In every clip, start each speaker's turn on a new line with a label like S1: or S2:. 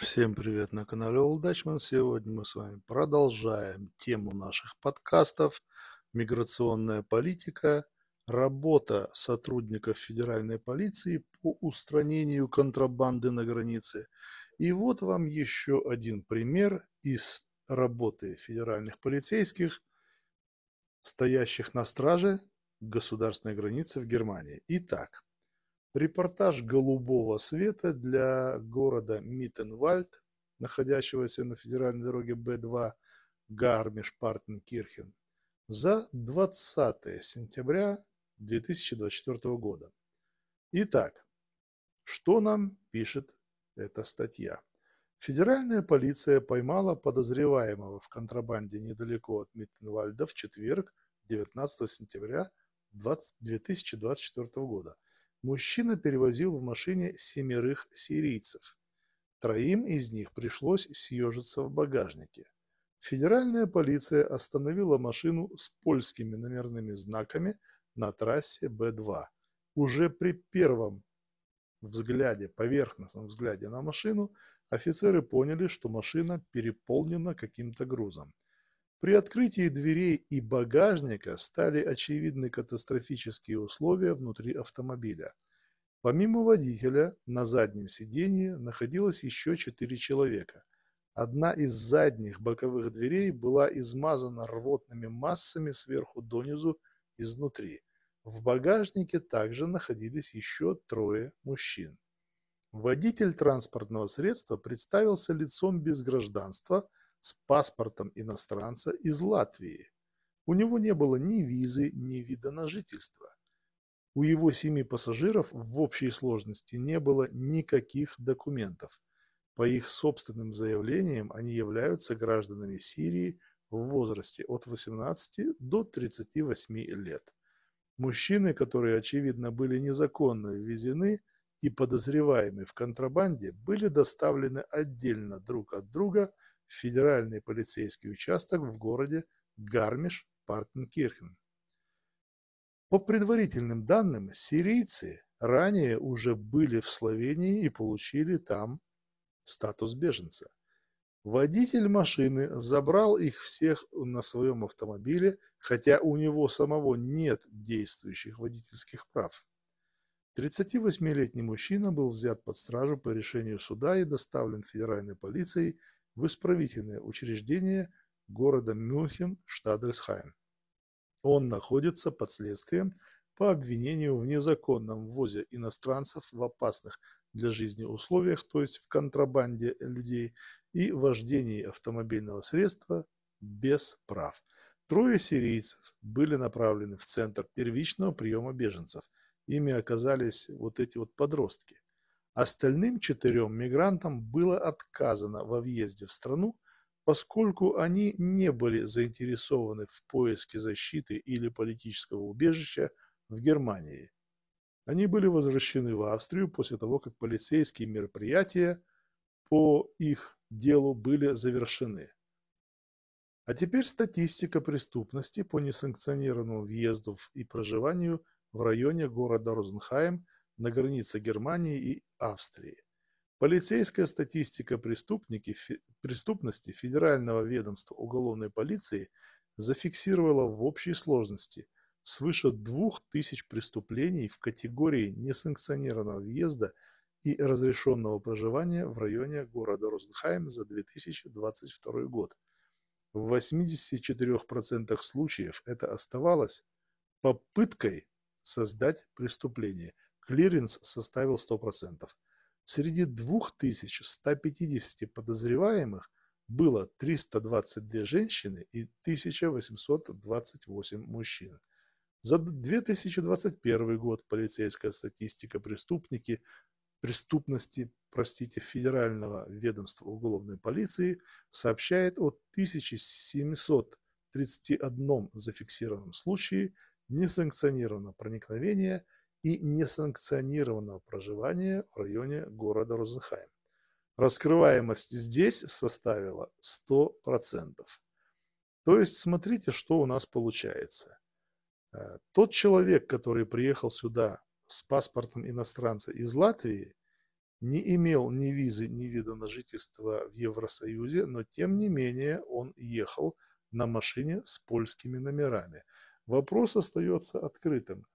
S1: Всем привет на канале Олдачман. Сегодня мы с вами продолжаем тему наших подкастов «Миграционная политика. Работа сотрудников федеральной полиции по устранению контрабанды на границе». И вот вам еще один пример из работы федеральных полицейских, стоящих на страже государственной границы в Германии. Итак, Репортаж «Голубого света» для города Миттенвальд, находящегося на федеральной дороге Б2 Гармиш-Партенкирхен, за 20 сентября 2024 года. Итак, что нам пишет эта статья? Федеральная полиция поймала подозреваемого в контрабанде недалеко от Миттенвальда в четверг 19 сентября 2024 года – Мужчина перевозил в машине семерых сирийцев. Троим из них пришлось съежиться в багажнике. Федеральная полиция остановила машину с польскими номерными знаками на трассе Б2. Уже при первом взгляде, поверхностном взгляде на машину, офицеры поняли, что машина переполнена каким-то грузом. При открытии дверей и багажника стали очевидны катастрофические условия внутри автомобиля. Помимо водителя, на заднем сиденье находилось еще четыре человека. Одна из задних боковых дверей была измазана рвотными массами сверху донизу изнутри. В багажнике также находились еще трое мужчин. Водитель транспортного средства представился лицом без гражданства – с паспортом иностранца из Латвии. У него не было ни визы, ни вида на жительство. У его семи пассажиров в общей сложности не было никаких документов. По их собственным заявлениям они являются гражданами Сирии в возрасте от 18 до 38 лет. Мужчины, которые, очевидно, были незаконно ввезены и подозреваемы в контрабанде, были доставлены отдельно друг от друга федеральный полицейский участок в городе Гармиш-Партенкирхен. По предварительным данным, сирийцы ранее уже были в Словении и получили там статус беженца. Водитель машины забрал их всех на своем автомобиле, хотя у него самого нет действующих водительских прав. 38-летний мужчина был взят под стражу по решению суда и доставлен федеральной полицией в исправительное учреждение города Мюнхен, Штадельсхайм. Он находится под следствием по обвинению в незаконном ввозе иностранцев в опасных для жизни условиях, то есть в контрабанде людей и вождении автомобильного средства без прав. Трое сирийцев были направлены в центр первичного приема беженцев. Ими оказались вот эти вот подростки. Остальным четырем мигрантам было отказано во въезде в страну, поскольку они не были заинтересованы в поиске защиты или политического убежища в Германии. Они были возвращены в Австрию после того, как полицейские мероприятия по их делу были завершены. А теперь статистика преступности по несанкционированному въезду в и проживанию в районе города Розенхайм – на границе Германии и Австрии. Полицейская статистика преступники, преступности Федерального ведомства уголовной полиции зафиксировала в общей сложности свыше 2000 преступлений в категории несанкционированного въезда и разрешенного проживания в районе города Розенхайм за 2022 год. В 84% случаев это оставалось попыткой создать преступление – Клиренс составил 100%. Среди 2150 подозреваемых было 322 женщины и 1828 мужчин. За 2021 год полицейская статистика преступники, преступности простите, Федерального ведомства уголовной полиции сообщает о 1731 зафиксированном случае несанкционированного проникновения – и несанкционированного проживания в районе города Розенхайм. Раскрываемость здесь составила 100%. То есть смотрите, что у нас получается. Э, тот человек, который приехал сюда с паспортом иностранца из Латвии, не имел ни визы, ни вида на жительство в Евросоюзе, но тем не менее он ехал на машине с польскими номерами. Вопрос остается открытым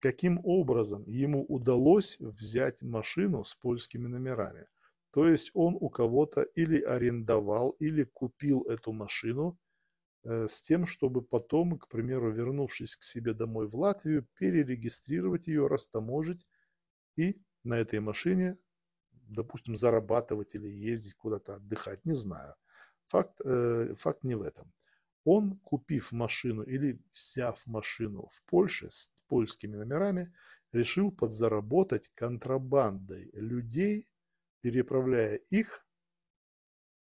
S1: каким образом ему удалось взять машину с польскими номерами. То есть он у кого-то или арендовал, или купил эту машину э, с тем, чтобы потом, к примеру, вернувшись к себе домой в Латвию, перерегистрировать ее, растаможить и на этой машине, допустим, зарабатывать или ездить куда-то отдыхать, не знаю. Факт, э, факт не в этом. Он, купив машину или взяв машину в Польше с польскими номерами, решил подзаработать контрабандой людей, переправляя их,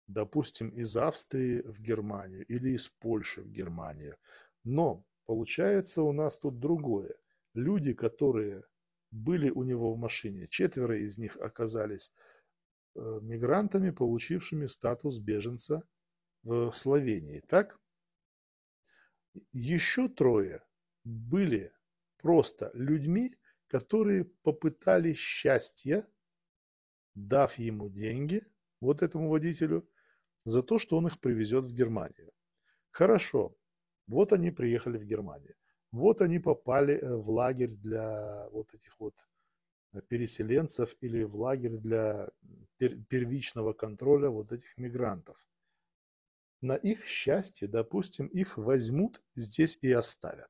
S1: допустим, из Австрии в Германию или из Польши в Германию. Но получается у нас тут другое. Люди, которые были у него в машине, четверо из них оказались э, мигрантами, получившими статус беженца в Словении. Так? Еще трое были просто людьми, которые попытались счастье, дав ему деньги, вот этому водителю, за то, что он их привезет в Германию. Хорошо, вот они приехали в Германию. Вот они попали э, в лагерь для вот этих вот э, переселенцев или в лагерь для первичного контроля вот этих мигрантов. На их счастье, допустим, их возьмут здесь и оставят.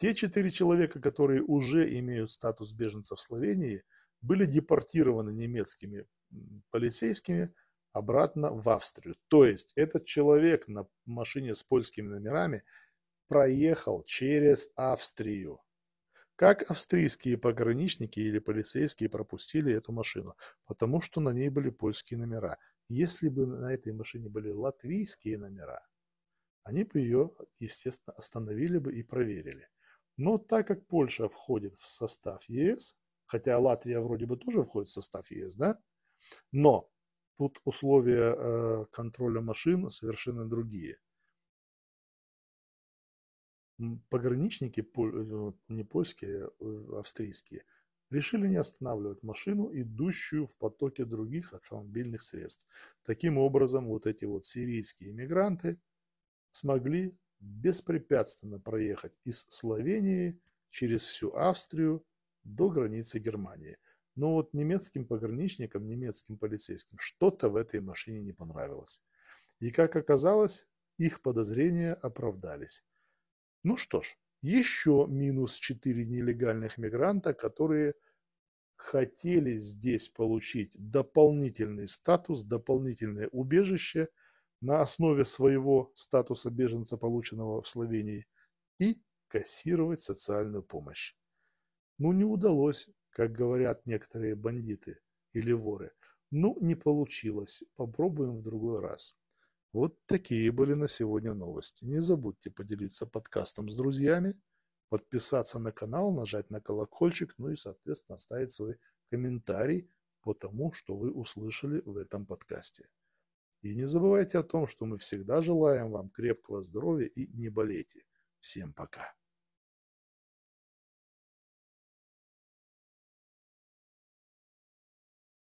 S1: Те четыре человека, которые уже имеют статус беженца в Словении, были депортированы немецкими полицейскими обратно в Австрию. То есть этот человек на машине с польскими номерами проехал через Австрию. Как австрийские пограничники или полицейские пропустили эту машину? Потому что на ней были польские номера. Если бы на этой машине были латвийские номера, они бы ее, естественно, остановили бы и проверили. Но так как Польша входит в состав ЕС, хотя Латвия вроде бы тоже входит в состав ЕС, да, но тут условия э, контроля машин совершенно другие. Пограничники, э, не польские, э, австрийские, решили не останавливать машину, идущую в потоке других автомобильных средств. Таким образом, вот эти вот сирийские иммигранты смогли беспрепятственно проехать из Словении через всю Австрию до границы Германии. Но вот немецким пограничникам, немецким полицейским что-то в этой машине не понравилось. И как оказалось, их подозрения оправдались. Ну что ж, еще минус 4 нелегальных мигранта, которые хотели здесь получить дополнительный статус, дополнительное убежище на основе своего статуса беженца, полученного в Словении, и кассировать социальную помощь. Ну, не удалось, как говорят некоторые бандиты или воры. Ну, не получилось, попробуем в другой раз. Вот такие были на сегодня новости. Не забудьте поделиться подкастом с друзьями, подписаться на канал, нажать на колокольчик, ну и, соответственно, оставить свой комментарий по тому, что вы услышали в этом подкасте. И не забывайте о том, что мы всегда желаем вам крепкого здоровья и не болейте. Всем пока.